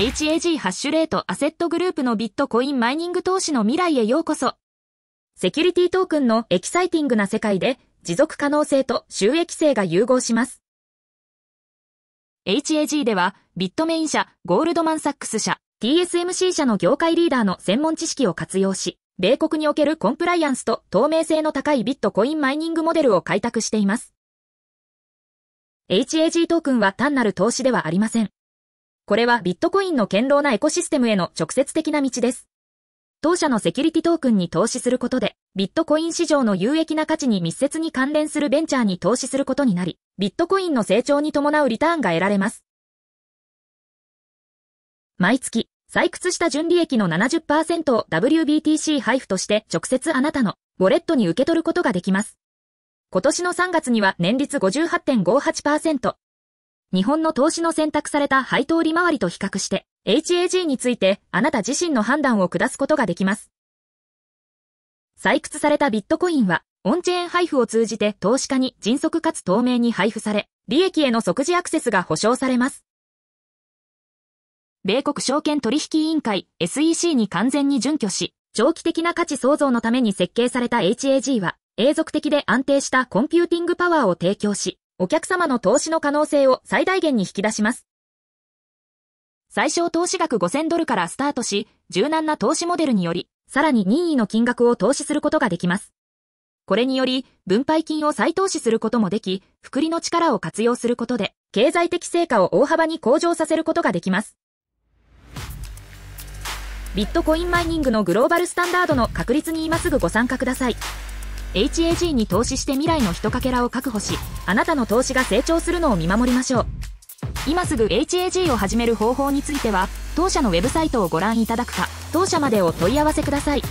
HAG ハッシュレートアセットグループのビットコインマイニング投資の未来へようこそ。セキュリティトークンのエキサイティングな世界で持続可能性と収益性が融合します。HAG ではビットメイン社、ゴールドマンサックス社、TSMC 社の業界リーダーの専門知識を活用し、米国におけるコンプライアンスと透明性の高いビットコインマイニングモデルを開拓しています。HAG トークンは単なる投資ではありません。これはビットコインの堅牢なエコシステムへの直接的な道です。当社のセキュリティトークンに投資することで、ビットコイン市場の有益な価値に密接に関連するベンチャーに投資することになり、ビットコインの成長に伴うリターンが得られます。毎月、採掘した純利益の70%を WBTC 配布として直接あなたのウォレットに受け取ることができます。今年の3月には年率58.58%、日本の投資の選択された配当利回りと比較して、HAG についてあなた自身の判断を下すことができます。採掘されたビットコインは、オンチェーン配布を通じて投資家に迅速かつ透明に配布され、利益への即時アクセスが保証されます。米国証券取引委員会 SEC に完全に準拠し、長期的な価値創造のために設計された HAG は、永続的で安定したコンピューティングパワーを提供し、お客様の投資の可能性を最大限に引き出します。最小投資額5000ドルからスタートし、柔軟な投資モデルにより、さらに任意の金額を投資することができます。これにより、分配金を再投資することもでき、福利の力を活用することで、経済的成果を大幅に向上させることができます。ビットコインマイニングのグローバルスタンダードの確立に今すぐご参加ください。HAG に投資して未来の一かけらを確保し、あなたの投資が成長するのを見守りましょう。今すぐ HAG を始める方法については、当社のウェブサイトをご覧いただくか、当社までお問い合わせください。